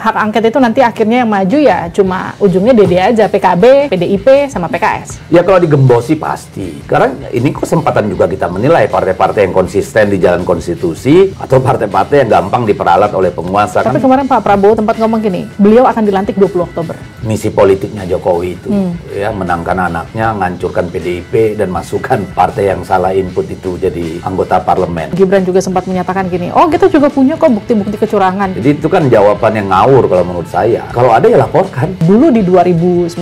hak angket itu nanti akhirnya yang maju ya cuma ujungnya DD aja, PKB, PDIP, sama PKS. Ya kalau digembosi pasti. Karena ini kesempatan juga kita menilai partai-partai yang konsisten di jalan konstitusi atau partai-partai yang gampang diperalat oleh penguasa. Tapi kan? kemarin Pak Prabowo tempat ngomong gini, beliau akan dilantik 20 Oktober. Misi politiknya Jokowi itu hmm. ya menangkan anaknya, ngancurkan PDIP dan masukkan partai yang salah input itu jadi anggota parlemen. Gibran juga sempat menyatakan gini, oh kita juga punya kok bukti-bukti kecurangan. Jadi itu kan jawaban yang ngawur ngawur kalau menurut saya. Kalau ada ya laporkan. Dulu di 2019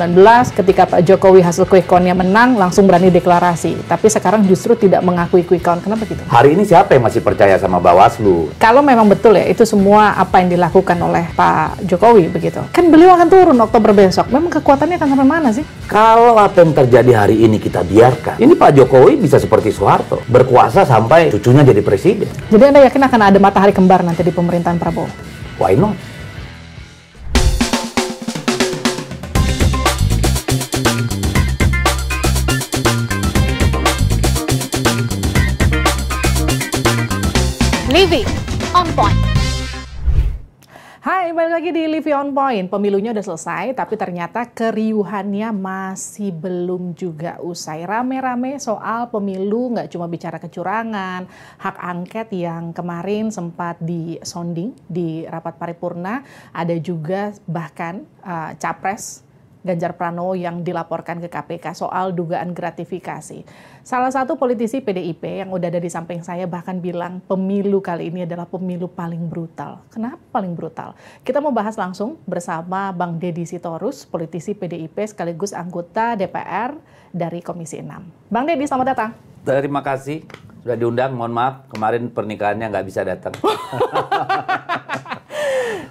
ketika Pak Jokowi hasil quick count-nya menang langsung berani deklarasi. Tapi sekarang justru tidak mengakui quick count. Kenapa gitu? Hari ini siapa yang masih percaya sama Bawaslu? Kalau memang betul ya itu semua apa yang dilakukan oleh Pak Jokowi begitu. Kan beliau akan turun Oktober besok. Memang kekuatannya akan sampai mana sih? Kalau apa yang terjadi hari ini kita biarkan. Ini Pak Jokowi bisa seperti Soeharto. Berkuasa sampai cucunya jadi presiden. Jadi Anda yakin akan ada matahari kembar nanti di pemerintahan Prabowo? Why not? Livi on point. Hai, balik lagi di Livi on Point. Pemilunya udah selesai, tapi ternyata keriuhannya masih belum juga usai. Rame-rame soal pemilu, nggak cuma bicara kecurangan, hak angket yang kemarin sempat disonding di rapat paripurna, ada juga bahkan uh, capres Ganjar Pranowo yang dilaporkan ke KPK soal dugaan gratifikasi. Salah satu politisi PDIP yang udah ada di samping saya bahkan bilang pemilu kali ini adalah pemilu paling brutal. Kenapa paling brutal? Kita mau bahas langsung bersama Bang Deddy Sitorus, politisi PDIP sekaligus anggota DPR dari Komisi 6. Bang Deddy, selamat datang. Terima kasih sudah diundang. Mohon maaf kemarin pernikahannya nggak bisa datang.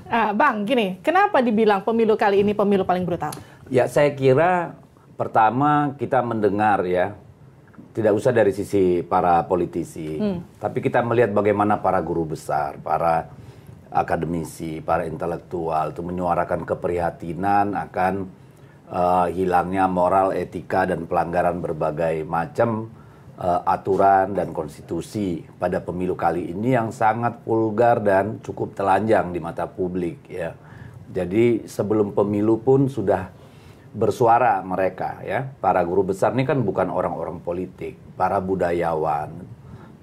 Ah, Bang, gini, kenapa dibilang pemilu kali ini pemilu paling brutal? Ya, saya kira pertama kita mendengar ya tidak usah dari sisi para politisi, hmm. tapi kita melihat bagaimana para guru besar, para akademisi, para intelektual itu menyuarakan keprihatinan akan uh, hilangnya moral, etika dan pelanggaran berbagai macam uh, aturan dan konstitusi pada pemilu kali ini yang sangat vulgar dan cukup telanjang di mata publik ya. Jadi sebelum pemilu pun sudah bersuara mereka ya. Para guru besar ini kan bukan orang-orang politik, para budayawan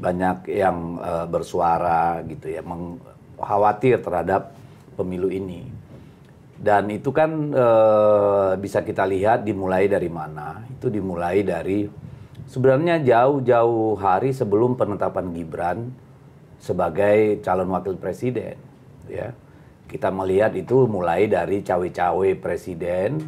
banyak yang e, bersuara gitu ya, mengkhawatir terhadap pemilu ini. Dan itu kan e, bisa kita lihat dimulai dari mana? Itu dimulai dari sebenarnya jauh-jauh hari sebelum penetapan Gibran sebagai calon wakil presiden ya. Kita melihat itu mulai dari cawe-cawe presiden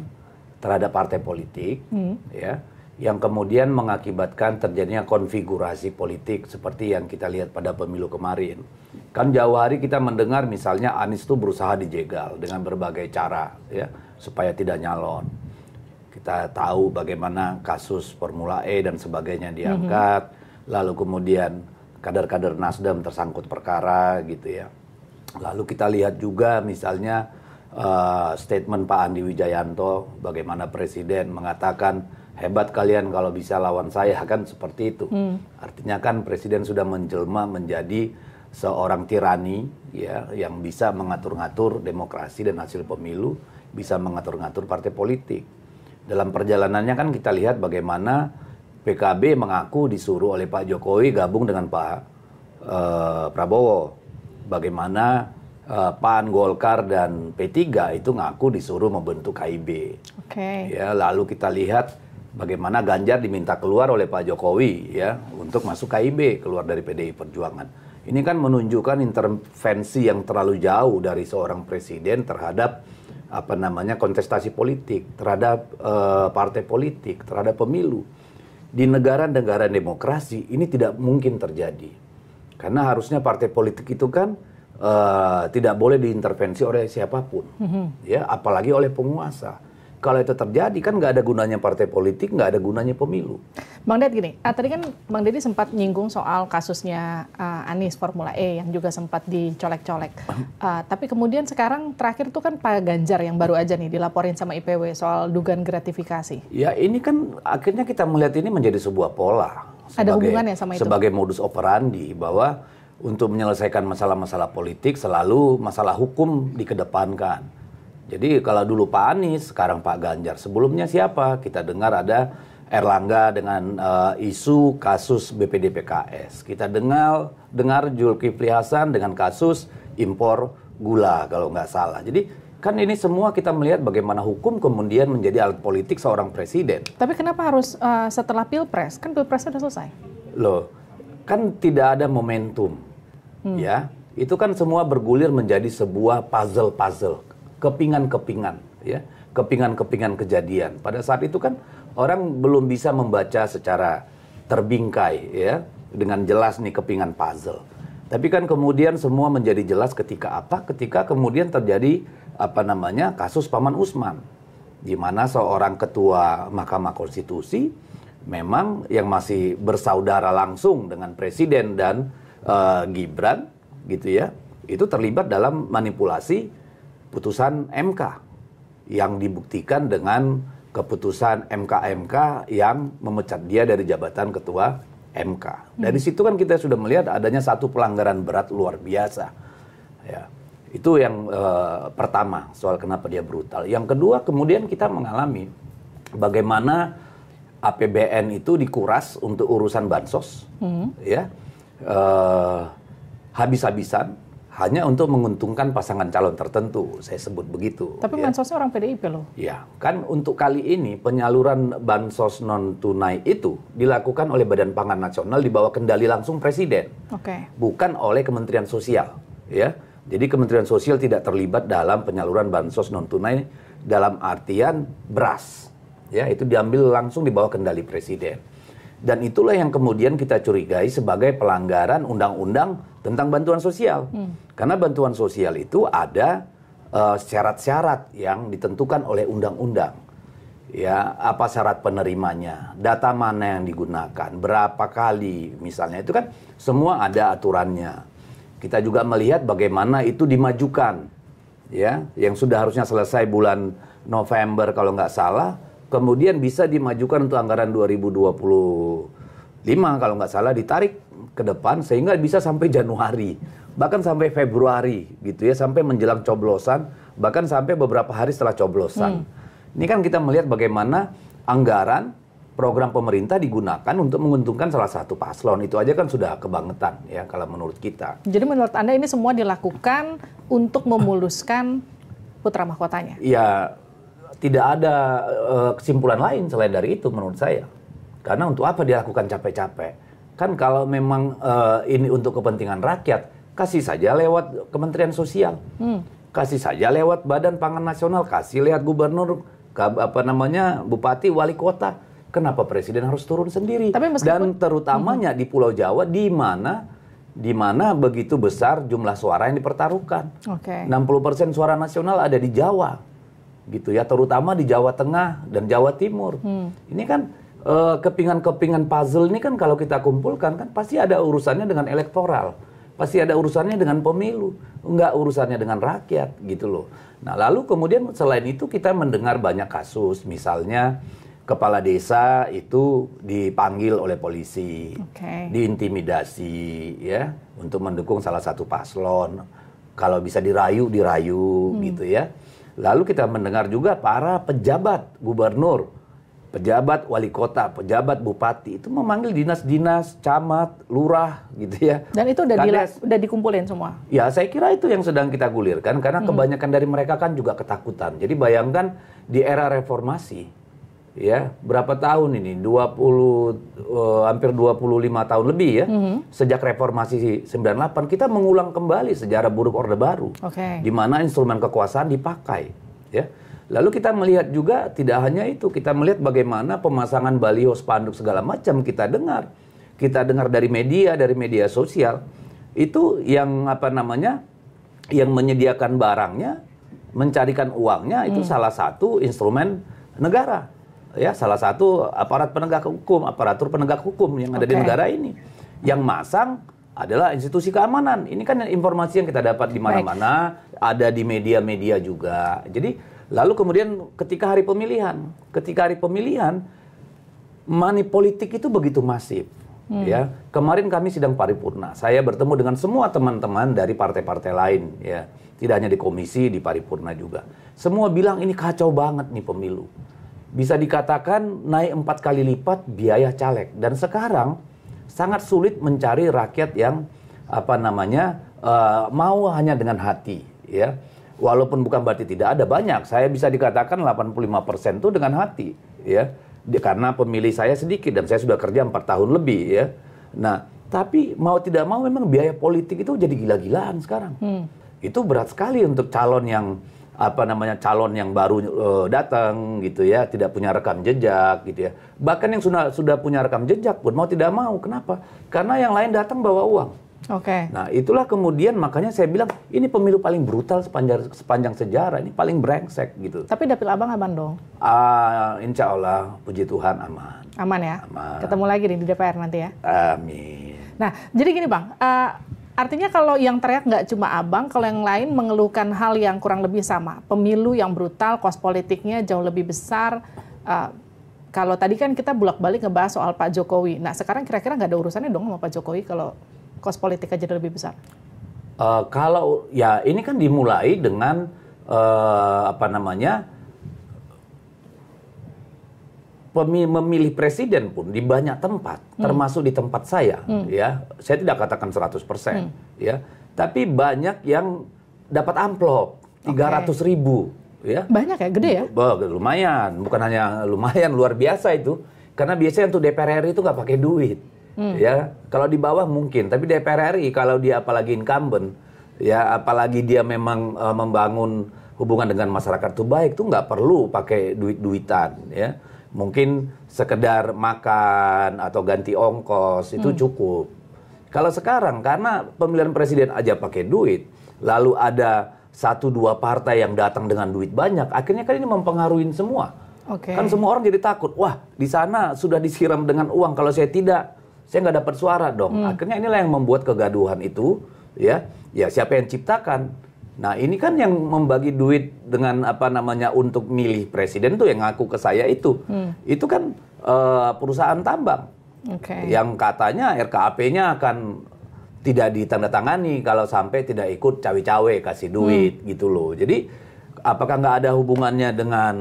terhadap partai politik, hmm. ya, yang kemudian mengakibatkan terjadinya konfigurasi politik seperti yang kita lihat pada pemilu kemarin. Kan jauh hari kita mendengar misalnya Anies itu berusaha dijegal dengan berbagai cara, ya, supaya tidak nyalon. Kita tahu bagaimana kasus Formula E dan sebagainya diangkat, hmm. lalu kemudian kader-kader Nasdem tersangkut perkara, gitu ya. Lalu kita lihat juga misalnya Eh, statement Pak Andi Wijayanto bagaimana presiden mengatakan hebat kalian kalau bisa lawan saya kan seperti itu. Hmm. Artinya kan presiden sudah menjelma menjadi seorang tirani ya yang bisa mengatur-ngatur demokrasi dan hasil pemilu, bisa mengatur-ngatur partai politik. Dalam perjalanannya kan kita lihat bagaimana PKB mengaku disuruh oleh Pak Jokowi gabung dengan Pak uh, Prabowo. Bagaimana Eh, PAN, Golkar dan P3 itu ngaku disuruh membentuk KIB. Oke. Okay. Ya, lalu kita lihat bagaimana Ganjar diminta keluar oleh Pak Jokowi ya untuk masuk KIB, keluar dari PDI Perjuangan. Ini kan menunjukkan intervensi yang terlalu jauh dari seorang presiden terhadap apa namanya kontestasi politik, terhadap uh, partai politik, terhadap pemilu. Di negara-negara demokrasi ini tidak mungkin terjadi. Karena harusnya partai politik itu kan uh, tidak boleh diintervensi oleh siapapun, mm-hmm. ya apalagi oleh penguasa. Kalau itu terjadi kan nggak ada gunanya partai politik, nggak ada gunanya pemilu. Bang Ded gini, ah, tadi kan Bang Deddy sempat nyinggung soal kasusnya uh, Anies Formula E yang juga sempat dicolek-colek. Uh, tapi kemudian sekarang terakhir tuh kan Pak Ganjar yang baru aja nih dilaporin sama IPW soal dugaan gratifikasi. Ya ini kan akhirnya kita melihat ini menjadi sebuah pola. Sebagai, ada hubungannya sama itu? Sebagai modus operandi bahwa untuk menyelesaikan masalah-masalah politik selalu masalah hukum dikedepankan. Jadi kalau dulu Pak Anies, sekarang Pak Ganjar. Sebelumnya siapa? Kita dengar ada Erlangga dengan uh, isu kasus BPDPKS. Kita dengar dengar Zulkifli Hasan dengan kasus impor gula kalau nggak salah. Jadi kan ini semua kita melihat bagaimana hukum kemudian menjadi alat politik seorang presiden. Tapi kenapa harus uh, setelah pilpres? Kan Pilpres sudah selesai. Loh, kan tidak ada momentum hmm. ya itu kan semua bergulir menjadi sebuah puzzle-puzzle, kepingan-kepingan, ya, kepingan-kepingan kejadian. Pada saat itu kan orang belum bisa membaca secara terbingkai, ya, dengan jelas nih kepingan puzzle. Tapi kan kemudian semua menjadi jelas ketika apa? Ketika kemudian terjadi apa namanya kasus Paman Usman, di mana seorang ketua Mahkamah Konstitusi memang yang masih bersaudara langsung dengan presiden dan uh, Gibran gitu ya itu terlibat dalam manipulasi putusan MK yang dibuktikan dengan keputusan MK-MK yang memecat dia dari jabatan ketua MK. Dari hmm. situ kan kita sudah melihat adanya satu pelanggaran berat luar biasa. Ya. Itu yang e, pertama soal kenapa dia brutal. Yang kedua kemudian kita mengalami bagaimana APBN itu dikuras untuk urusan bansos, hmm. ya uh, habis-habisan hanya untuk menguntungkan pasangan calon tertentu, saya sebut begitu. Tapi ya. bansosnya orang PDIP loh. Ya, kan untuk kali ini penyaluran bansos non tunai itu dilakukan oleh Badan Pangan Nasional di bawah kendali langsung presiden. Oke. Okay. Bukan oleh Kementerian Sosial, ya. Jadi Kementerian Sosial tidak terlibat dalam penyaluran bansos non tunai dalam artian beras. Ya, itu diambil langsung di bawah kendali presiden. Dan itulah yang kemudian kita curigai sebagai pelanggaran undang-undang tentang bantuan sosial. Hmm. Karena bantuan sosial itu ada eh, syarat-syarat uh, yang ditentukan oleh undang-undang. Ya, apa syarat penerimanya, data mana yang digunakan, berapa kali misalnya itu kan semua ada aturannya. Kita juga melihat bagaimana itu dimajukan. Ya, yang sudah harusnya selesai bulan November kalau nggak salah kemudian bisa dimajukan untuk anggaran 2025 kalau nggak salah ditarik ke depan sehingga bisa sampai Januari bahkan sampai Februari gitu ya sampai menjelang coblosan bahkan sampai beberapa hari setelah coblosan. Hmm. Ini kan kita melihat bagaimana anggaran program pemerintah digunakan untuk menguntungkan salah satu paslon itu aja kan sudah kebangetan ya kalau menurut kita. Jadi menurut Anda ini semua dilakukan untuk memuluskan putra mahkotanya? Iya, tidak ada uh, kesimpulan lain selain dari itu menurut saya. Karena untuk apa dilakukan capek-capek? Kan kalau memang uh, ini untuk kepentingan rakyat, kasih saja lewat Kementerian Sosial. Hmm. Kasih saja lewat Badan Pangan Nasional, kasih lihat gubernur, apa namanya, bupati, wali kota. Kenapa presiden harus turun sendiri? Tapi meskipun, Dan terutamanya hmm. di Pulau Jawa di mana di mana begitu besar jumlah suara yang dipertaruhkan. Okay. 60% suara nasional ada di Jawa gitu ya terutama di Jawa Tengah dan Jawa Timur hmm. ini kan eh, kepingan-kepingan puzzle ini kan kalau kita kumpulkan kan pasti ada urusannya dengan elektoral pasti ada urusannya dengan pemilu nggak urusannya dengan rakyat gitu loh nah lalu kemudian selain itu kita mendengar banyak kasus misalnya kepala desa itu dipanggil oleh polisi, okay. diintimidasi ya untuk mendukung salah satu paslon. Kalau bisa dirayu dirayu hmm. gitu ya. Lalu kita mendengar juga para pejabat gubernur, pejabat wali kota, pejabat bupati itu memanggil dinas-dinas, camat, lurah gitu ya. Dan itu udah Kades, di, udah dikumpulin semua. Ya, saya kira itu yang sedang kita gulirkan karena hmm. kebanyakan dari mereka kan juga ketakutan. Jadi bayangkan di era reformasi ya berapa tahun ini 20 uh, eh, hampir 25 tahun lebih ya mm -hmm. sejak reformasi 98 kita mengulang kembali sejarah buruk Orde Baru okay. di mana instrumen kekuasaan dipakai ya lalu kita melihat juga tidak hanya itu kita melihat bagaimana pemasangan baliho spanduk segala macam kita dengar kita dengar dari media dari media sosial itu yang apa namanya yang menyediakan barangnya mencarikan uangnya itu mhm. salah satu instrumen negara ya salah satu aparat penegak hukum, aparatur penegak hukum yang ada okay. di negara ini yang masang adalah institusi keamanan. Ini kan informasi yang kita dapat di mana-mana, ada di media-media juga. Jadi lalu kemudian ketika hari pemilihan, ketika hari pemilihan money politik itu begitu masif. Hmm. Ya, kemarin kami sidang paripurna. Saya bertemu dengan semua teman-teman dari partai-partai lain, ya. Tidak hanya di komisi, di paripurna juga. Semua bilang ini kacau banget nih pemilu bisa dikatakan naik empat kali lipat biaya caleg dan sekarang sangat sulit mencari rakyat yang apa namanya uh, mau hanya dengan hati ya walaupun bukan berarti tidak ada banyak saya bisa dikatakan 85% persen itu dengan hati ya karena pemilih saya sedikit dan saya sudah kerja empat tahun lebih ya nah tapi mau tidak mau memang biaya politik itu jadi gila-gilaan sekarang hmm. itu berat sekali untuk calon yang apa namanya calon yang baru e, datang gitu ya tidak punya rekam jejak gitu ya bahkan yang sudah sudah punya rekam jejak pun mau tidak mau kenapa karena yang lain datang bawa uang oke okay. nah itulah kemudian makanya saya bilang ini pemilu paling brutal sepanjang sepanjang sejarah ini paling brengsek gitu tapi dapil abang aman dong uh, insya Allah puji Tuhan aman aman ya aman. ketemu lagi nih di DPR nanti ya amin nah jadi gini bang uh, Artinya kalau yang teriak nggak cuma abang, kalau yang lain mengeluhkan hal yang kurang lebih sama. Pemilu yang brutal, kos politiknya jauh lebih besar. Uh, kalau tadi kan kita bolak-balik ngebahas soal Pak Jokowi. Nah sekarang kira-kira nggak ada urusannya dong sama Pak Jokowi kalau kos politik aja lebih besar? Uh, kalau ya ini kan dimulai dengan uh, apa namanya memilih presiden pun di banyak tempat, hmm. termasuk di tempat saya, hmm. ya. Saya tidak katakan 100%, hmm. ya. Tapi banyak yang dapat amplop 300 okay. ribu, ya. Banyak ya, gede ya? lumayan, bukan hanya lumayan, luar biasa itu. Karena biasanya untuk DPR RI itu nggak pakai duit, hmm. ya. Kalau di bawah mungkin, tapi DPR RI kalau dia apalagi incumbent, ya apalagi dia memang uh, membangun hubungan dengan masyarakat itu baik, tuh nggak perlu pakai duit-duitan, ya Mungkin sekedar makan atau ganti ongkos itu hmm. cukup. Kalau sekarang karena pemilihan presiden aja pakai duit, lalu ada satu dua partai yang datang dengan duit banyak, akhirnya kan ini mempengaruhi semua. Okay. Kan semua orang jadi takut. Wah, di sana sudah disiram dengan uang. Kalau saya tidak, saya nggak dapat suara dong. Hmm. Akhirnya inilah yang membuat kegaduhan itu, ya. Ya siapa yang ciptakan? Nah ini kan yang membagi duit dengan apa namanya untuk milih presiden tuh yang ngaku ke saya itu, hmm. itu kan uh, perusahaan tambang okay. yang katanya RKAP-nya akan tidak ditandatangani kalau sampai tidak ikut cawe-cawe kasih duit hmm. gitu loh. Jadi apakah nggak ada hubungannya dengan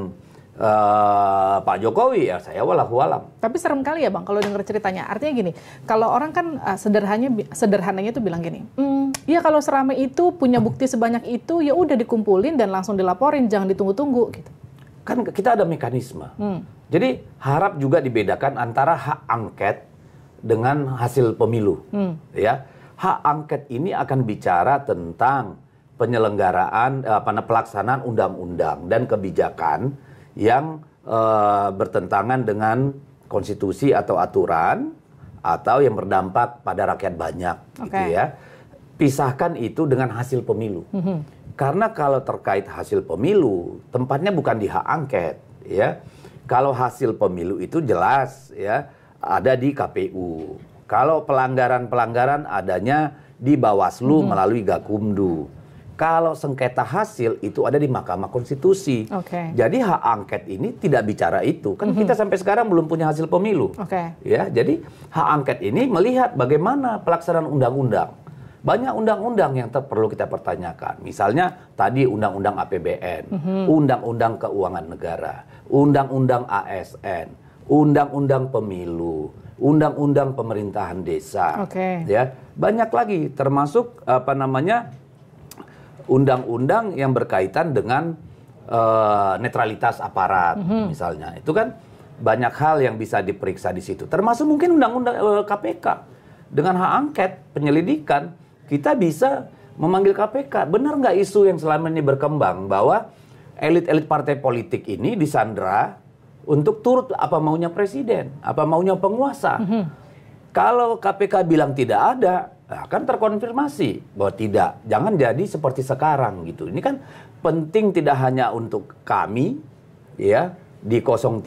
uh, Pak Jokowi ya saya walau alam. Tapi serem kali ya bang kalau dengar ceritanya. Artinya gini, kalau orang kan uh, sederhananya sederhananya itu bilang gini, mm, ya kalau serame itu punya bukti sebanyak itu ya udah dikumpulin dan langsung dilaporin, jangan ditunggu-tunggu gitu. Kan kita ada mekanisme. Hmm. Jadi harap juga dibedakan antara hak angket dengan hasil pemilu. Hmm. Ya, hak angket ini akan bicara tentang penyelenggaraan eh, apa pelaksanaan undang-undang dan kebijakan yang uh, bertentangan dengan konstitusi atau aturan atau yang berdampak pada rakyat banyak okay. gitu ya. Pisahkan itu dengan hasil pemilu. Mm -hmm. Karena kalau terkait hasil pemilu, tempatnya bukan di hak angket ya. Kalau hasil pemilu itu jelas ya ada di KPU. Kalau pelanggaran-pelanggaran adanya di Bawaslu mm -hmm. melalui Gakumdu kalau sengketa hasil itu ada di Mahkamah Konstitusi. Okay. Jadi hak angket ini tidak bicara itu. Kan mm-hmm. kita sampai sekarang belum punya hasil pemilu. Okay. Ya, jadi hak angket ini melihat bagaimana pelaksanaan undang-undang. Banyak undang-undang yang perlu kita pertanyakan. Misalnya tadi undang-undang APBN, mm-hmm. undang-undang keuangan negara, undang-undang ASN, undang-undang pemilu, undang-undang pemerintahan desa. Okay. Ya, banyak lagi termasuk apa namanya undang-undang yang berkaitan dengan uh, netralitas aparat mm -hmm. misalnya. Itu kan banyak hal yang bisa diperiksa di situ. Termasuk mungkin undang-undang uh, eh, KPK dengan hak angket penyelidikan kita bisa memanggil KPK. Benar nggak isu yang selama ini berkembang bahwa elit-elit partai politik ini disandra untuk turut apa maunya presiden, apa maunya penguasa. Mm -hmm. Kalau KPK bilang tidak ada, Nah, kan terkonfirmasi bahwa tidak. Jangan jadi seperti sekarang gitu. Ini kan penting tidak hanya untuk kami ya di 03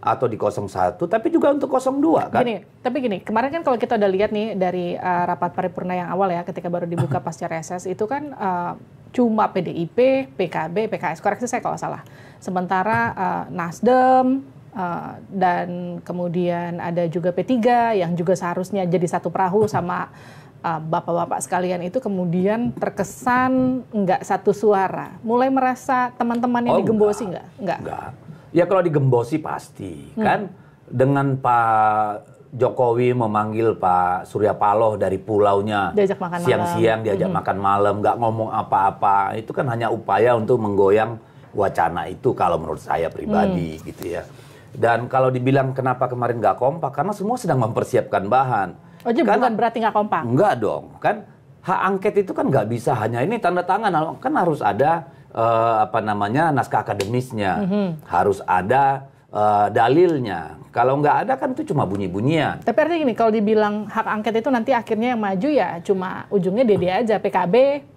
atau di 01 tapi juga untuk 02 kan. Gini, tapi gini, kemarin kan kalau kita udah lihat nih dari uh, rapat paripurna yang awal ya ketika baru dibuka pasca reses itu kan uh, cuma PDIP, PKB, PKS. Koreksi saya kalau salah. Sementara uh, Nasdem, Uh, dan kemudian ada juga P3 yang juga seharusnya jadi satu perahu sama Ah, bapak-bapak sekalian itu kemudian terkesan nggak satu suara, mulai merasa teman-teman yang oh, digembosi nggak? Nggak. Enggak. Ya kalau digembosi pasti hmm. kan dengan Pak Jokowi memanggil Pak Surya Paloh dari pulaunya siang-siang diajak hmm. makan malam, nggak ngomong apa-apa. Itu kan hanya upaya untuk menggoyang wacana itu kalau menurut saya pribadi mm. gitu ya. Dan kalau dibilang kenapa kemarin nggak kompak, karena semua sedang mempersiapkan bahan Oh jadi Karena, bukan berarti nggak kompak? Nggak dong, kan hak angket itu kan nggak bisa hanya ini tanda tangan, kan harus ada uh, apa namanya naskah akademisnya, mm-hmm. harus ada uh, dalilnya. Kalau nggak ada kan itu cuma bunyi-bunyian. Tapi artinya gini, kalau dibilang hak angket itu nanti akhirnya yang maju ya cuma ujungnya DD aja, PKB,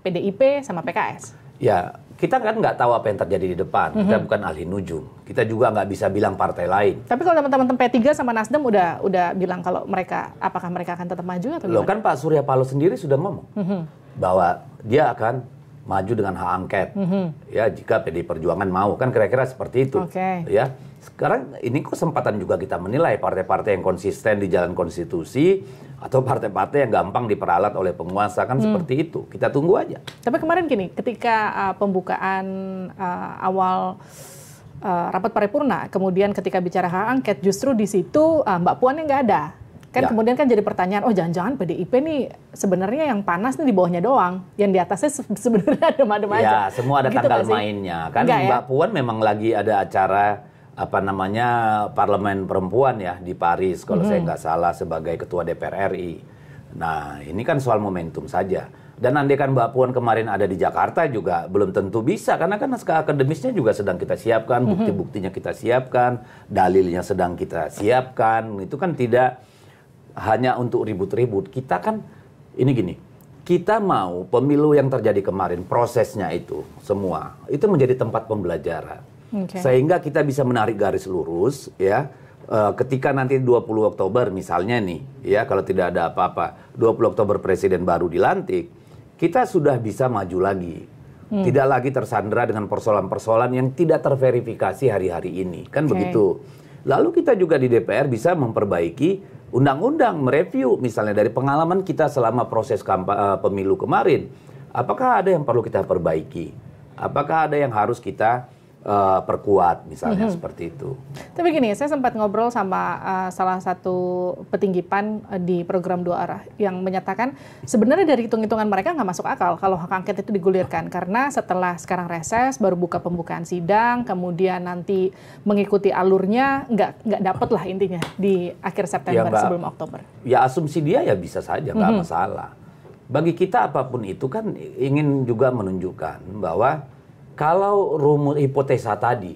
PDIP, sama PKS. Ya kita kan nggak tahu apa yang terjadi di depan. Mm -hmm. Kita mm-hmm. bukan ahli nujum. Kita juga nggak bisa bilang partai lain. Tapi kalau teman-teman P3 sama Nasdem udah udah bilang kalau mereka apakah mereka akan tetap maju atau gimana? Loh kan Pak Surya Paloh sendiri sudah ngomong mm -hmm. bahwa dia akan maju dengan hak angket. Mm -hmm. Ya jika PD Perjuangan mau kan kira-kira seperti itu. Okay. Ya sekarang ini kesempatan juga kita menilai partai-partai yang konsisten di jalan konstitusi atau partai-partai yang gampang diperalat oleh penguasa kan hmm. seperti itu. Kita tunggu aja. Tapi kemarin gini, ketika uh, pembukaan uh, awal uh, rapat paripurna, kemudian ketika bicara hak angket justru di situ uh, Mbak yang nggak ada. Kan ya. kemudian kan jadi pertanyaan, oh jangan-jangan PDIP nih sebenarnya yang panas nih di bawahnya doang, yang di atasnya sebenarnya ada adem ya, Ya, semua ada gitu tanggal mainnya. Kan Enggak, ya? Mbak ya? Puan memang lagi ada acara apa namanya parlemen perempuan ya di Paris kalau -hmm. saya mm-hmm. nggak salah sebagai ketua DPR RI. Nah ini kan soal momentum saja. Dan kan Mbak Puan kemarin ada di Jakarta juga belum tentu bisa karena kan naskah akademisnya juga sedang kita siapkan, mm-hmm. bukti-buktinya kita siapkan, dalilnya sedang kita siapkan. Itu kan tidak hanya untuk ribut-ribut. Kita kan ini gini, kita mau pemilu yang terjadi kemarin prosesnya itu semua itu menjadi tempat pembelajaran okay. sehingga kita bisa menarik garis lurus ya eh, ketika nanti 20 Oktober misalnya nih ya kalau tidak ada apa-apa 20 Oktober presiden baru dilantik kita sudah bisa maju lagi hmm. tidak lagi tersandra dengan persoalan-persoalan yang tidak terverifikasi hari-hari ini kan okay. begitu lalu kita juga di DPR bisa memperbaiki undang-undang mereview misalnya dari pengalaman kita selama proses eh, pemilu kemarin apakah ada yang perlu kita perbaiki apakah ada yang harus kita uh, perkuat misalnya mm-hmm. seperti itu. Tapi gini, saya sempat ngobrol sama uh, salah satu petinggi PAN eh, di program dua arah yang menyatakan sebenarnya dari hitung-hitungan mereka nggak masuk akal kalau hak angket itu digulirkan karena setelah sekarang reses baru buka pembukaan sidang, kemudian nanti mengikuti alurnya nggak nggak dapet lah intinya di akhir September ya, mbak, sebelum Oktober. Ya asumsi dia ya bisa saja nggak mm-hmm. masalah. Bagi kita apapun itu kan ingin juga menunjukkan bahwa kalau rumus hipotesa tadi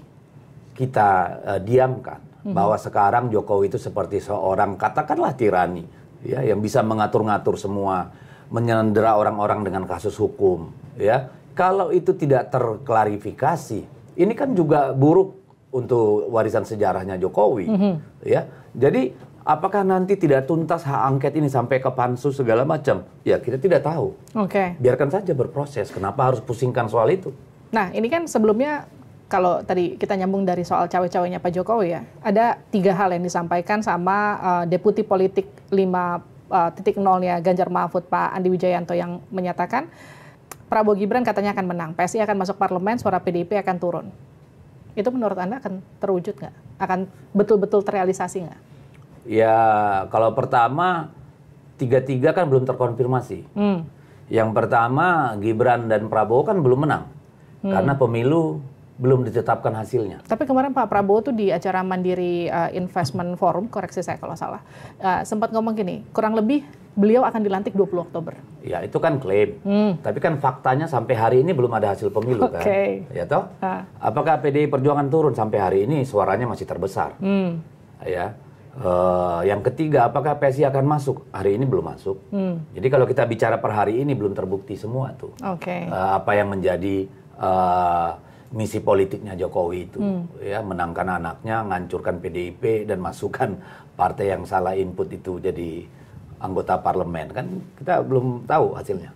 kita uh, diamkan hmm. bahwa sekarang Jokowi itu seperti seorang katakanlah tirani ya yang bisa mengatur-ngatur semua menyandera orang-orang dengan kasus hukum ya kalau itu tidak terklarifikasi ini kan juga buruk untuk warisan sejarahnya Jokowi -hmm. ya jadi apakah nanti tidak tuntas hak angket ini sampai ke pansus segala macam ya kita tidak tahu okay. biarkan saja berproses kenapa harus pusingkan soal itu Nah, ini kan sebelumnya kalau tadi kita nyambung dari soal cawe-cawenya Pak Jokowi ya, ada tiga hal yang disampaikan sama uh, deputi politik 50 uh, ya Ganjar Mahfud Pak Andi Wijayanto yang menyatakan Prabowo Gibran katanya akan menang, PSI akan masuk parlemen, suara PDIP akan turun. Itu menurut Anda akan terwujud nggak? Akan betul-betul terrealisasi nggak? Ya, kalau pertama, tiga-tiga kan belum terkonfirmasi. Hmm. Yang pertama, Gibran dan Prabowo kan belum menang hmm. karena pemilu belum ditetapkan hasilnya. Tapi kemarin Pak Prabowo tuh di acara Mandiri uh, Investment Forum, koreksi saya kalau salah, uh, sempat ngomong gini, kurang lebih beliau akan dilantik 20 Oktober. Ya, itu kan klaim. Hmm. Tapi kan faktanya sampai hari ini belum ada hasil pemilu okay. kan. Ya toh? Uh. Apakah PDI Perjuangan turun sampai hari ini suaranya masih terbesar? Hmm. Ya. Uh, yang ketiga, apakah PSI akan masuk? Hari ini belum masuk. Hmm. Jadi kalau kita bicara per hari ini belum terbukti semua tuh. Okay. Uh, apa yang menjadi uh, misi politiknya Jokowi itu hmm. ya menangkan anaknya menghancurkan PDIP dan masukkan partai yang salah input itu jadi anggota parlemen kan kita belum tahu hasilnya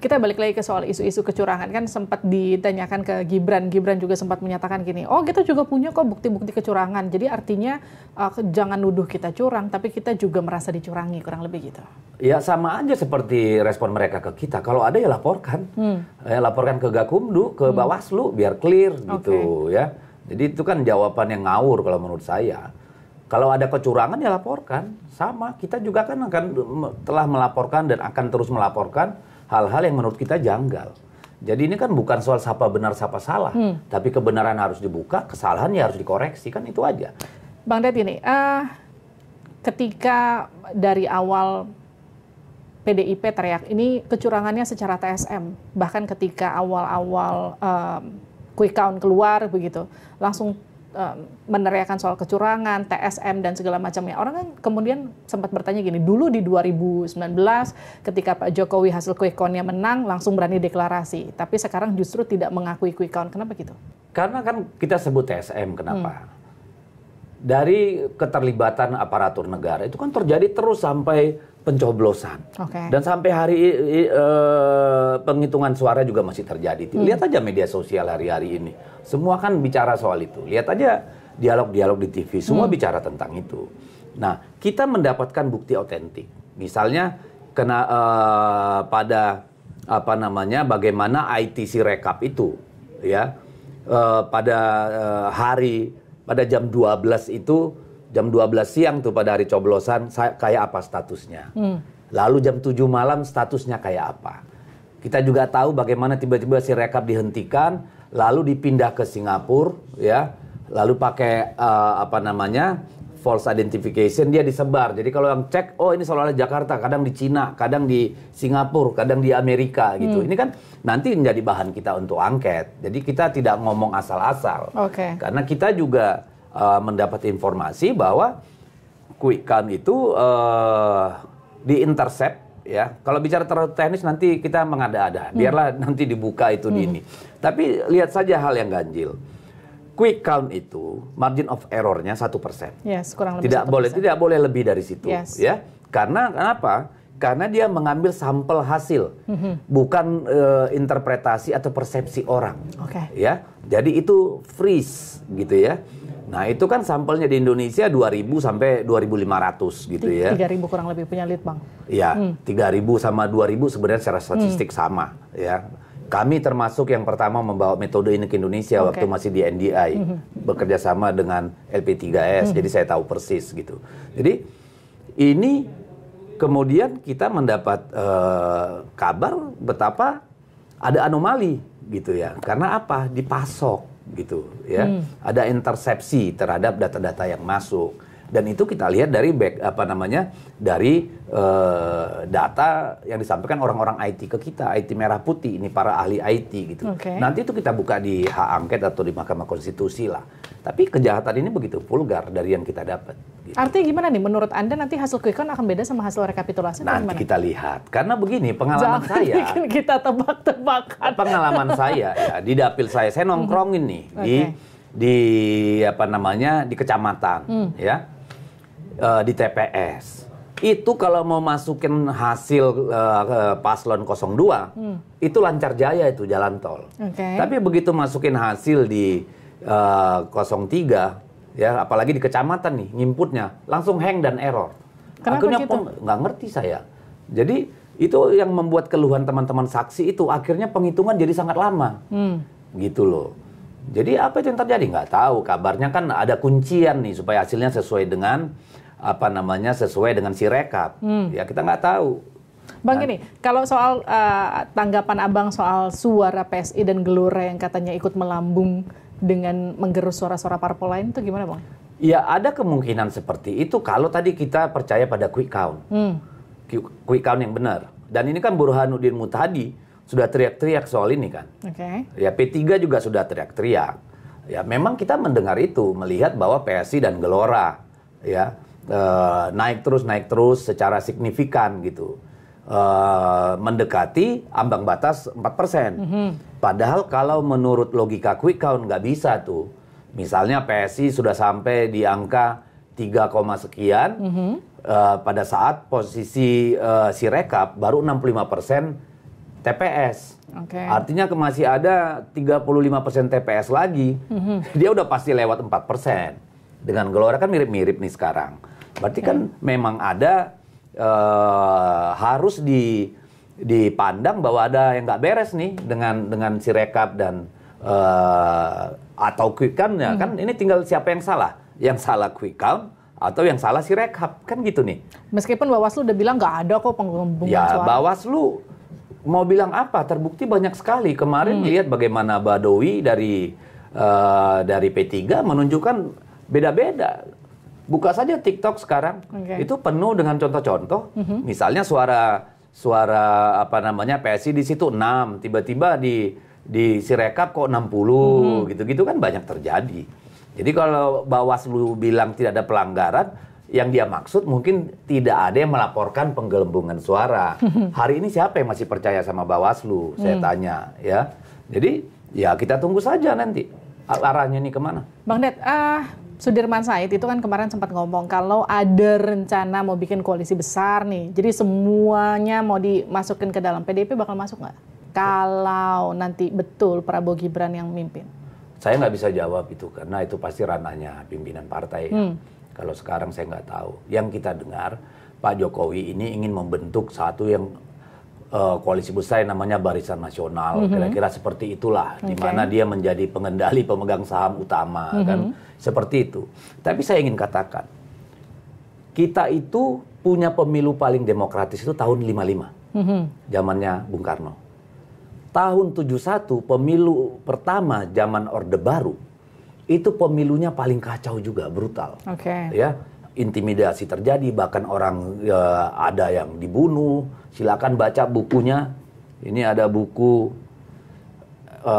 kita balik lagi ke soal isu-isu kecurangan kan sempat ditanyakan ke Gibran. Gibran juga sempat menyatakan gini, oh kita juga punya kok bukti-bukti kecurangan. Jadi artinya uh, jangan nuduh kita curang, tapi kita juga merasa dicurangi kurang lebih gitu. Ya sama aja seperti respon mereka ke kita. Kalau ada ya laporkan, hmm. ya, laporkan ke Gakumdu, ke hmm. Bawaslu, biar clear gitu ya. Jadi itu kan jawaban yang ngawur kalau menurut saya. Kalau ada kecurangan ya laporkan, sama kita juga kan akan telah melaporkan dan akan terus melaporkan hal-hal yang menurut kita janggal. Jadi ini kan bukan soal siapa benar siapa salah, hmm. tapi kebenaran harus dibuka, kesalahannya harus dikoreksi kan itu aja. Bang Ded ini, uh, eh, ketika dari awal PDIP teriak ini kecurangannya secara TSM, bahkan ketika awal-awal uh, quick count keluar begitu, langsung Eh, meneriakan soal kecurangan, TSM dan segala macamnya. Orang kan kemudian sempat bertanya gini, dulu di 2019 ketika Pak Jokowi hasil quick count-nya menang langsung berani deklarasi, tapi sekarang justru tidak mengakui quick count. Kenapa gitu? Karena kan kita sebut TSM kenapa? Hmm. Dari keterlibatan aparatur negara itu kan terjadi terus sampai pencoblosan. Okay. Dan sampai hari uh, penghitungan suara juga masih terjadi. Hmm. Lihat aja media sosial hari-hari ini. Semua kan bicara soal itu. Lihat aja dialog-dialog di TV, semua hmm. bicara tentang itu. Nah, kita mendapatkan bukti otentik. Misalnya kena uh, pada apa namanya bagaimana ITC rekap itu ya. Uh, pada uh, hari pada jam 12 itu jam 12 siang tuh pada hari coblosan saya, kayak apa statusnya. Hmm. Lalu jam 7 malam statusnya kayak apa. Kita juga tahu bagaimana tiba-tiba si rekap dihentikan, lalu dipindah ke Singapura ya. Lalu pakai uh, apa namanya? false identification dia disebar. Jadi kalau yang cek, oh ini selalu ada Jakarta, kadang di Cina, kadang di Singapura, kadang di Amerika gitu. Hmm. Ini kan nanti menjadi bahan kita untuk angket. Jadi kita tidak ngomong asal-asal. Okay. Karena kita juga uh, mendapat informasi bahwa quick count itu uh, diintercept ya. Kalau bicara terlalu teknis nanti kita mengada-ada. Hmm. Biarlah nanti dibuka itu hmm. di ini. Tapi lihat saja hal yang ganjil. Quick count itu margin of errornya satu persen. Yes, kurang Tidak 1%. boleh, tidak boleh lebih dari situ, yes. ya. Karena kenapa? Karena dia mengambil sampel hasil, mm-hmm. bukan uh, interpretasi atau persepsi orang. Okay. Ya, jadi itu freeze gitu ya. Nah, itu kan sampelnya di Indonesia 2000 sampai 2500 gitu ya. 3000 kurang lebih punya lead, Bang. Iya, hmm. 3000 sama 2000 sebenarnya secara hmm. statistik hmm. sama ya. Kami termasuk yang pertama membawa metode ini ke Indonesia okay. waktu masih di NDI, -hmm. bekerja sama dengan LP3S, -hmm. jadi saya tahu persis gitu. Jadi ini kemudian kita mendapat uh, kabar betapa ada anomali gitu ya, karena apa? Dipasok gitu ya. Hmm. Ada intersepsi terhadap data-data yang masuk dan itu kita lihat dari back apa namanya dari uh, data yang disampaikan orang-orang IT ke kita IT merah putih ini para ahli IT gitu okay. nanti itu kita buka di hak angket atau di Mahkamah Konstitusi lah tapi kejahatan ini begitu vulgar dari yang kita dapat gitu. artinya gimana nih menurut anda nanti hasil quick count akan beda sama hasil rekapitulasi nanti gimana? kita lihat karena begini pengalaman Jangan saya kita tebak-tebakan pengalaman saya ya di dapil saya saya nongkrongin nih okay. di di apa namanya di kecamatan hmm. ya uh, di TPS itu kalau mau masukin hasil uh, paslon 02 hmm. itu lancar jaya itu jalan tol. Okay. Tapi begitu masukin hasil di uh, eh, 03 ya apalagi di kecamatan nih ngimputnya langsung hang dan error. Kenapa akhirnya gitu? nggak ngerti saya. Jadi itu yang membuat keluhan teman-teman saksi itu akhirnya penghitungan jadi sangat lama. Hmm. Gitu loh. Jadi apa yang terjadi nggak tahu. Kabarnya kan ada kuncian nih supaya hasilnya sesuai dengan apa namanya sesuai dengan si rekap. Hmm. Ya kita nggak tahu. Bang nah, ini kalau soal uh, tanggapan abang soal suara PSI dan Gelora yang katanya ikut melambung dengan menggerus suara-suara parpol lain itu gimana bang? Ya ada kemungkinan seperti itu kalau tadi kita percaya pada quick count, hmm. quick count yang benar. Dan ini kan Burhanuddin Mutadi sudah teriak-teriak soal ini kan. Okay. Ya P3 juga sudah teriak-teriak. Ya memang kita mendengar itu melihat bahwa PSI dan Gelora ya uh, naik terus naik terus secara signifikan gitu. Uh, mendekati ambang batas 4%. Mm -hmm. Padahal kalau menurut logika quick count nggak bisa tuh. Misalnya PSI sudah sampai di angka 3, sekian mm -hmm. uh, pada saat posisi uh, si rekap baru 65% TPS. Okay. Artinya masih ada 35% TPS lagi. Mm -hmm. Dia udah pasti lewat 4%. Dengan Gelora kan mirip-mirip nih sekarang. Berarti ya. kan memang ada uh, harus di dipandang bahwa ada yang nggak beres nih dengan dengan Sirekap dan uh, atau quick count ya hmm. kan ini tinggal siapa yang salah yang salah quick count atau yang salah si rekap kan gitu nih meskipun bawaslu udah bilang nggak ada kok penggembungan ya, suara bawaslu mau bilang apa terbukti banyak sekali kemarin hmm. lihat bagaimana Badowi dari uh, dari P3 menunjukkan beda-beda Buka saja TikTok sekarang. Okay. Itu penuh dengan contoh-contoh. Mm -hmm. Misalnya suara suara apa namanya PSI di situ enam, tiba-tiba di di Sirekap kok 60, mm-hmm. gitu-gitu kan banyak terjadi. Jadi kalau Bawaslu bilang tidak ada pelanggaran, yang dia maksud mungkin tidak ada yang melaporkan penggelembungan suara. Mhm. Hari ini siapa yang masih percaya sama Bawaslu? Saya mhm. tanya, ya. Jadi ya kita tunggu saja nanti arahnya ini kemana. Bang Net. uh, ah, Sudirman Said itu kan kemarin sempat ngomong kalau ada rencana mau bikin koalisi besar nih. Jadi semuanya mau dimasukin ke dalam PDIP bakal masuk nggak? Kalau nanti betul Prabowo Gibran yang mimpin. Saya nggak bisa jawab itu karena itu pasti ranahnya pimpinan partai. Hmm. Kalau sekarang saya nggak tahu. Yang kita dengar Pak Jokowi ini ingin membentuk satu yang uh, koalisi besar yang namanya Barisan Nasional. Mm-hmm. Kira-kira seperti itulah, okay. di mana dia menjadi pengendali pemegang saham utama mm-hmm. kan, seperti itu. Tapi saya ingin katakan, kita itu punya pemilu paling demokratis itu tahun 55, mm-hmm. zamannya Bung Karno. Tahun 71 pemilu pertama zaman Orde Baru itu pemilunya paling kacau juga brutal. Okay. Ya intimidasi terjadi bahkan orang e, ada yang dibunuh silakan baca bukunya ini ada buku e,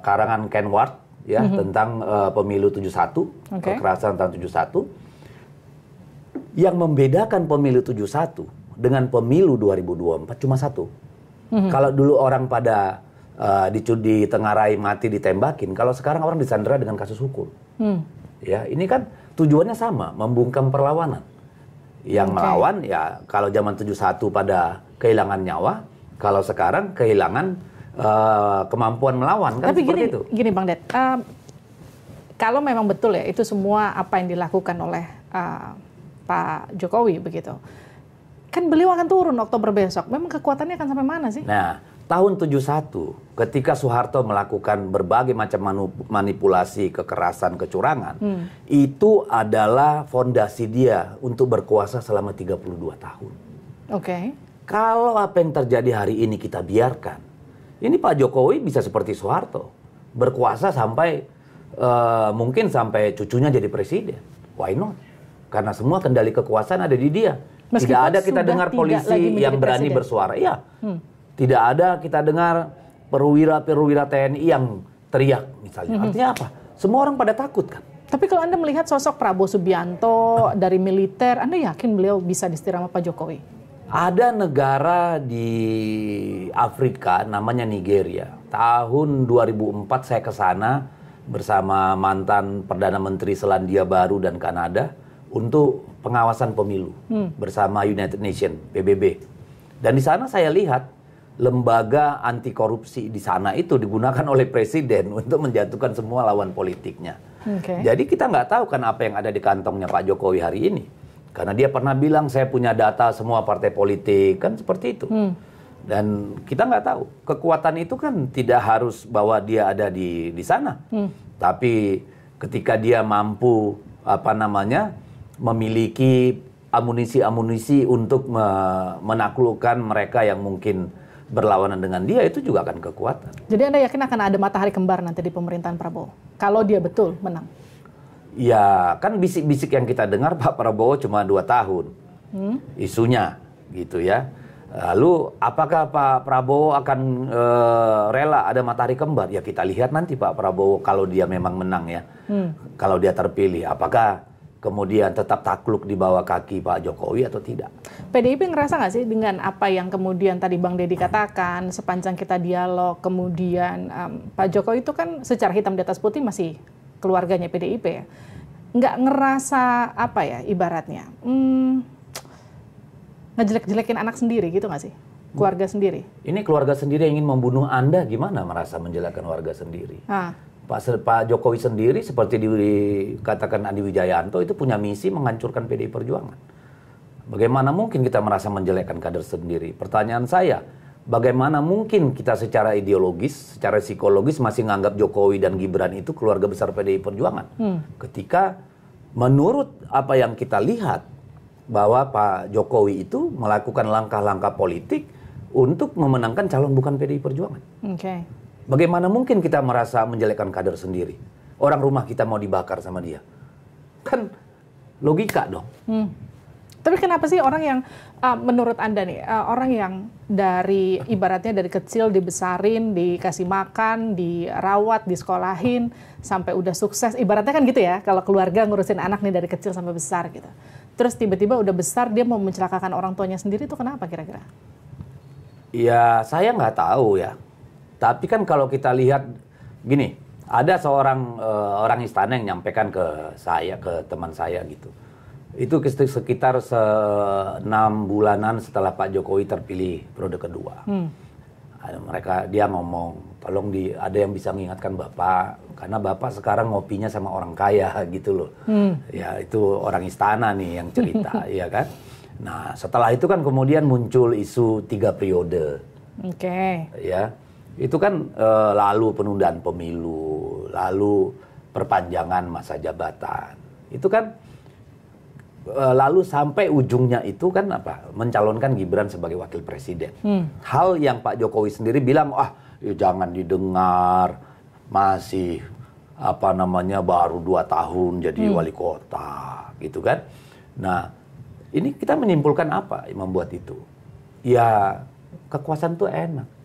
karangan Ken Ward ya mm -hmm. tentang e, pemilu 71 okay. kekerasan tahun 71 yang membedakan pemilu 71 dengan pemilu 2024 cuma satu mm -hmm. kalau dulu orang pada e, eh, dicudi tengarai mati ditembakin kalau sekarang orang disandera dengan kasus hukum mm. ya ini kan tujuannya sama, membungkam perlawanan. Yang okay. melawan ya kalau zaman 71 pada kehilangan nyawa, kalau sekarang kehilangan uh, kemampuan melawan kan Tapi seperti gini, itu. Gini Bang Det, uh, eh, kalau memang betul ya itu semua apa yang dilakukan oleh uh, Pak Jokowi begitu. Kan beliau akan turun Oktober besok. Memang kekuatannya akan sampai mana sih? Nah, tahun 71 ketika Soeharto melakukan berbagai macam manipulasi, kekerasan, kecurangan, hmm. itu adalah fondasi dia untuk berkuasa selama 32 tahun. Oke. Okay. Kalau apa yang terjadi hari ini kita biarkan, ini Pak Jokowi bisa seperti Soeharto, berkuasa sampai uh, mungkin sampai cucunya jadi presiden. Why not? Karena semua kendali kekuasaan ada di dia. Meskipun tidak ada kita dengar polisi yang berani presiden. bersuara. Iya. Hmm tidak ada kita dengar perwira-perwira TNI yang teriak misalnya. Mm -hmm. Artinya apa? Semua orang pada takut kan. Tapi kalau Anda melihat sosok Prabowo Subianto dari militer, Anda yakin beliau bisa disetir sama Pak Jokowi? Ada negara di Afrika namanya Nigeria. Tahun 2004 saya ke sana bersama mantan Perdana Menteri Selandia Baru dan Kanada untuk pengawasan pemilu hmm. bersama United Nations PBB. Dan di sana saya lihat lembaga anti korupsi di sana itu digunakan oleh presiden untuk menjatuhkan semua lawan politiknya. Okay. Jadi kita nggak tahu kan apa yang ada di kantongnya Pak Jokowi hari ini. Karena dia pernah bilang saya punya data semua partai politik kan seperti itu. Hmm. Dan kita nggak tahu kekuatan itu kan tidak harus bahwa dia ada di di sana. Hmm. Tapi ketika dia mampu apa namanya memiliki amunisi-amunisi untuk me menaklukkan mereka yang mungkin berlawanan dengan dia itu juga akan kekuatan. Jadi Anda yakin akan ada matahari kembar nanti di pemerintahan Prabowo? Kalau dia betul menang? Ya, kan bisik-bisik yang kita dengar Pak Prabowo cuma dua tahun. Hmm? Isunya, gitu ya. Lalu apakah Pak Prabowo akan e, rela ada matahari kembar? Ya kita lihat nanti Pak Prabowo kalau dia memang menang ya. Hmm. Kalau dia terpilih, apakah kemudian tetap takluk di bawah kaki Pak Jokowi atau tidak. PDIP ngerasa nggak sih dengan apa yang kemudian tadi Bang Deddy katakan sepanjang kita dialog kemudian um, Pak Jokowi itu kan secara hitam di atas putih masih keluarganya PDIP ya. Nggak ngerasa apa ya ibaratnya hmm, ngejelek-jelekin anak sendiri gitu nggak sih? Keluarga sendiri. Ini keluarga sendiri yang ingin membunuh Anda gimana merasa menjelekkan warga sendiri? Ah Pak, Pak Jokowi sendiri seperti dikatakan Andi Wijayanto itu punya misi menghancurkan PDI Perjuangan. Bagaimana mungkin kita merasa menjelekkan kader sendiri? Pertanyaan saya, bagaimana mungkin kita secara ideologis, secara psikologis masih menganggap Jokowi dan Gibran itu keluarga besar PDI Perjuangan? Hmm. Ketika menurut apa yang kita lihat bahwa Pak Jokowi itu melakukan langkah-langkah politik untuk memenangkan calon bukan PDI Perjuangan. Okay. Bagaimana mungkin kita merasa menjelekkan kader sendiri? Orang rumah kita mau dibakar sama dia. Kan logika dong. Hmm. Tapi kenapa sih orang yang uh, menurut Anda nih, uh, orang yang dari ibaratnya dari kecil dibesarin, dikasih makan, dirawat, disekolahin sampai udah sukses. Ibaratnya kan gitu ya, kalau keluarga ngurusin anak nih dari kecil sampai besar gitu. Terus tiba-tiba udah besar dia mau mencelakakan orang tuanya sendiri itu kenapa kira-kira? Ya, saya nggak tahu ya tapi kan kalau kita lihat gini, ada seorang uh, orang istana yang nyampaikan ke saya, ke teman saya gitu. Itu sekitar se enam bulanan setelah Pak Jokowi terpilih periode kedua. Hmm. Mereka dia ngomong, tolong di ada yang bisa mengingatkan bapak karena bapak sekarang ngopinya sama orang kaya gitu loh. Hmm. Ya itu orang istana nih yang cerita, ya kan. Nah setelah itu kan kemudian muncul isu tiga periode. Oke. Okay. Ya itu kan e, lalu penundaan pemilu, lalu perpanjangan masa jabatan. Itu kan e, lalu sampai ujungnya itu kan apa? Mencalonkan Gibran sebagai wakil presiden. Hmm. Hal yang Pak Jokowi sendiri bilang, "Ah, ya jangan didengar. Masih apa namanya baru dua tahun jadi hmm. wali kota." Gitu kan? Nah, ini kita menyimpulkan apa yang membuat itu? Ya, kekuasaan itu enak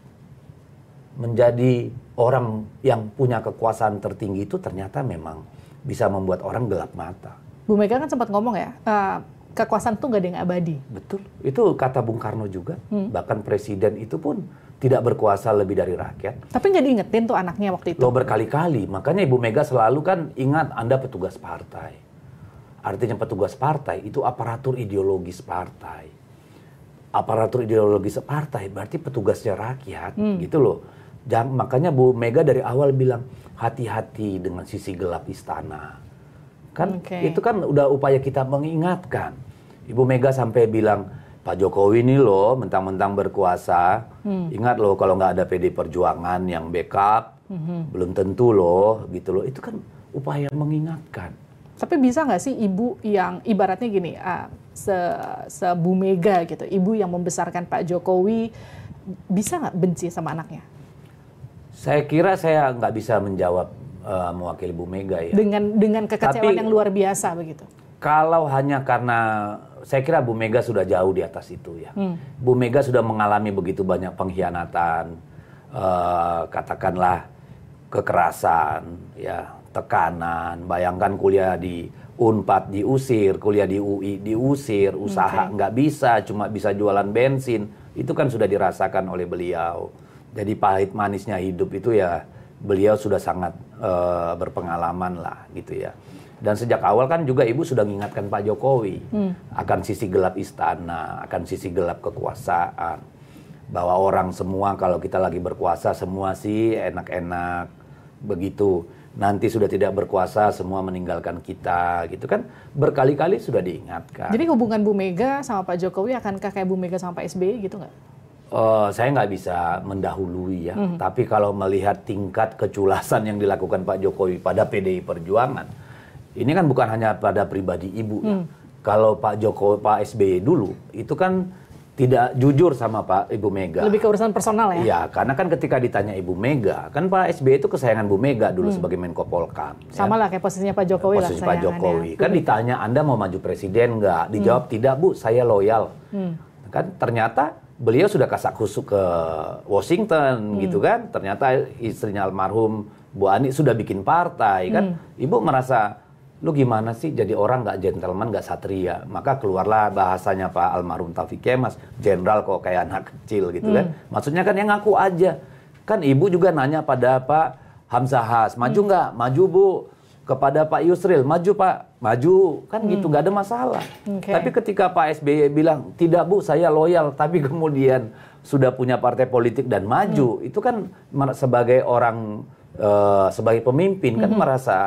menjadi orang yang punya kekuasaan tertinggi itu ternyata memang bisa membuat orang gelap mata. Bu Mega kan sempat ngomong ya, uh, kekuasaan itu nggak ada yang abadi. Betul, itu kata Bung Karno juga. Hmm. Bahkan presiden itu pun tidak berkuasa lebih dari rakyat. Tapi nggak diingetin tuh anaknya waktu itu. Lo berkali-kali, makanya Ibu Mega selalu kan ingat Anda petugas partai. Artinya petugas partai itu aparatur ideologis partai. Aparatur ideologis partai berarti petugasnya rakyat hmm. gitu loh. Jangan, makanya Bu Mega dari awal bilang hati-hati dengan sisi gelap istana. Kan okay. itu kan udah upaya kita mengingatkan. Ibu Mega sampai bilang Pak Jokowi ini loh mentang-mentang berkuasa, hmm. ingat loh kalau nggak ada PD Perjuangan yang backup, hmm. belum tentu loh gitu loh. Itu kan upaya mengingatkan. Tapi bisa nggak sih ibu yang ibaratnya gini, ah, se, se Bu Mega gitu, ibu yang membesarkan Pak Jokowi bisa nggak benci sama anaknya? Saya kira saya nggak bisa menjawab uh, mewakili Bu Mega ya. Dengan dengan kekecewaan Tapi, yang luar biasa begitu. Kalau hanya karena saya kira Bu Mega sudah jauh di atas itu ya. Hmm. Bu Mega sudah mengalami begitu banyak pengkhianatan, uh, katakanlah kekerasan, ya tekanan. Bayangkan kuliah di Unpad diusir, kuliah di UI diusir, usaha okay. bisa, cuma bisa jualan bensin. Itu kan sudah dirasakan oleh beliau jadi pahit manisnya hidup itu ya beliau sudah sangat uh, berpengalaman lah gitu ya. Dan sejak awal kan juga ibu sudah mengingatkan Pak Jokowi hmm. akan sisi gelap istana, akan sisi gelap kekuasaan, bahwa orang semua kalau kita lagi berkuasa semua sih enak-enak begitu. Nanti sudah tidak berkuasa semua meninggalkan kita gitu kan berkali-kali sudah diingatkan. Jadi hubungan Bu Mega sama Pak Jokowi akan kayak Bu Mega sama Pak SBY e gitu nggak? Uh, saya nggak bisa mendahului ya, mm -hmm. tapi kalau melihat tingkat keculasan yang dilakukan Pak Jokowi pada PDI Perjuangan, ini kan bukan hanya pada pribadi ibu. Mm. Ya. Hmm. Kalau Pak Jokowi, Pak SBY dulu, itu kan tidak jujur sama Pak Ibu Mega. Lebih ke urusan personal ya? Iya, karena kan ketika ditanya Ibu Mega, kan Pak SBY itu kesayangan Bu Mega dulu mm. sebagai Menko Polkam. Ya. Sama ya. lah kayak posisinya Pak Jokowi Posisi lah. Pak Jokowi. Ya. Kan hmm. ditanya Anda mau maju presiden nggak? Hmm. Dijawab mm. tidak Bu, saya loyal. Mm. Kan ternyata beliau sudah kasak kusuk ke Washington hmm. gitu kan. Ternyata istrinya almarhum Bu Ani sudah bikin partai kan. Hmm. Ibu merasa lu gimana sih jadi orang nggak gentleman nggak satria maka keluarlah bahasanya Pak Almarhum Taufik Kemas jenderal kok kayak anak kecil gitu kan. hmm. kan maksudnya kan yang ngaku aja kan ibu juga nanya pada Pak Hamzah Hamzahas maju hmm. nggak hmm. maju bu kepada Pak Yusril, maju Pak, maju kan hmm. gitu, gak ada masalah. Okay. Tapi ketika Pak SBY e bilang tidak Bu, saya loyal, tapi kemudian sudah punya partai politik dan maju, hmm. itu kan sebagai orang uh, sebagai pemimpin kan hmm. kan merasa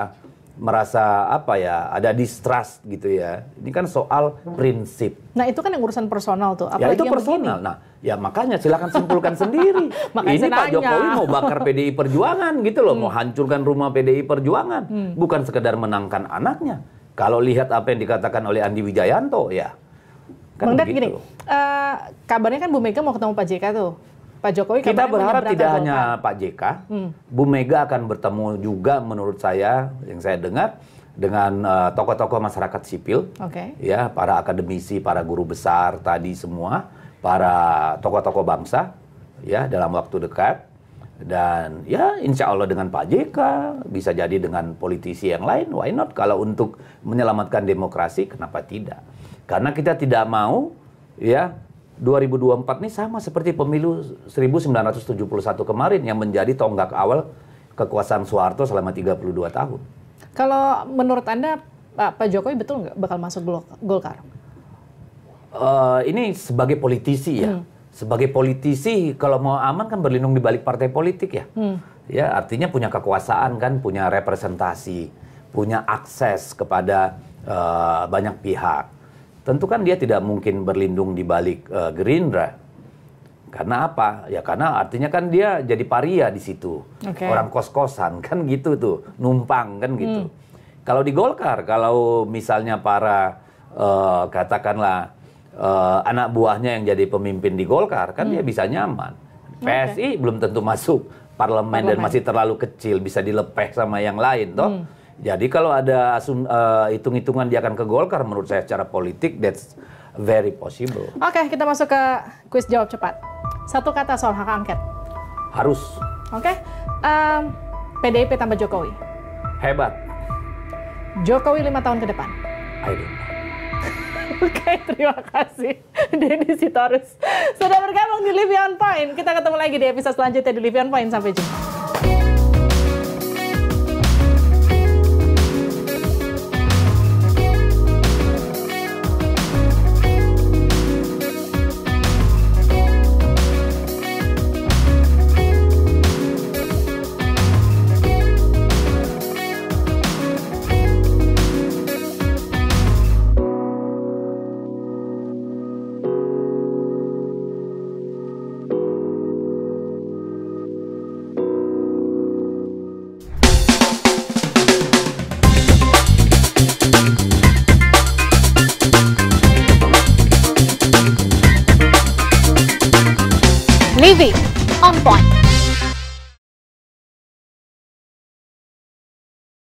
merasa apa ya ada distrust gitu ya ini kan soal prinsip nah itu kan yang urusan personal tuh Apalagi ya itu personal nah ya makanya silakan simpulkan sendiri ini Pak Jokowi mau bakar PDI Perjuangan gitu loh hmm. mau hancurkan rumah PDI Perjuangan hmm. bukan sekedar menangkan anaknya kalau lihat apa yang dikatakan oleh Andi Wijayanto ya kan Bang gini, uh, kabarnya kan Bu Mega mau ketemu Pak JK tuh Pak Jokowi kita berharap tidak hanya Pak JK, hmm. Bu Mega akan bertemu juga menurut saya yang saya dengar dengan tokoh eh, tokoh-tokoh masyarakat sipil, okay. ya para akademisi, para guru besar tadi semua, para tokoh-tokoh bangsa, ya dalam waktu dekat dan ya insya Allah dengan Pak JK bisa jadi dengan politisi yang lain, why not? Kalau untuk menyelamatkan demokrasi, kenapa tidak? Karena kita tidak mau ya 2024 ini sama seperti pemilu 1971 kemarin yang menjadi tonggak awal kekuasaan Soeharto selama 32 tahun. Kalau menurut Anda Pak, Jokowi betul nggak bakal masuk Golkar? Uh, ini sebagai politisi ya. Hmm. Sebagai politisi kalau mau aman kan berlindung di balik partai politik ya. Hmm. Ya artinya punya kekuasaan kan, punya representasi, punya akses kepada uh, banyak pihak Tentu kan dia tidak mungkin berlindung di balik uh, Gerindra. Karena apa? Ya karena artinya kan dia jadi paria di situ. Okay. Orang kos-kosan kan gitu tuh, numpang kan gitu. Hmm. Kalau di Golkar, kalau misalnya para uh, katakanlah uh, anak buahnya yang jadi pemimpin di Golkar, kan hmm. dia bisa nyaman. PSI okay. belum tentu masuk parlemen, parlemen dan masih terlalu kecil bisa dilepeh sama yang lain toh. Hmm jadi kalau ada uh, hitung-hitungan dia akan ke Golkar, menurut saya secara politik that's very possible. Oke, okay, kita masuk ke kuis jawab cepat. Satu kata soal hak angket. Harus. Oke, okay. um, PDIP tambah Jokowi. Hebat. Jokowi lima tahun ke depan. Ayo. Oke, okay, terima kasih Denny Sitorus. Sudah bergabung di Livian Point. Kita ketemu lagi di episode selanjutnya di Livian Point. Sampai jumpa.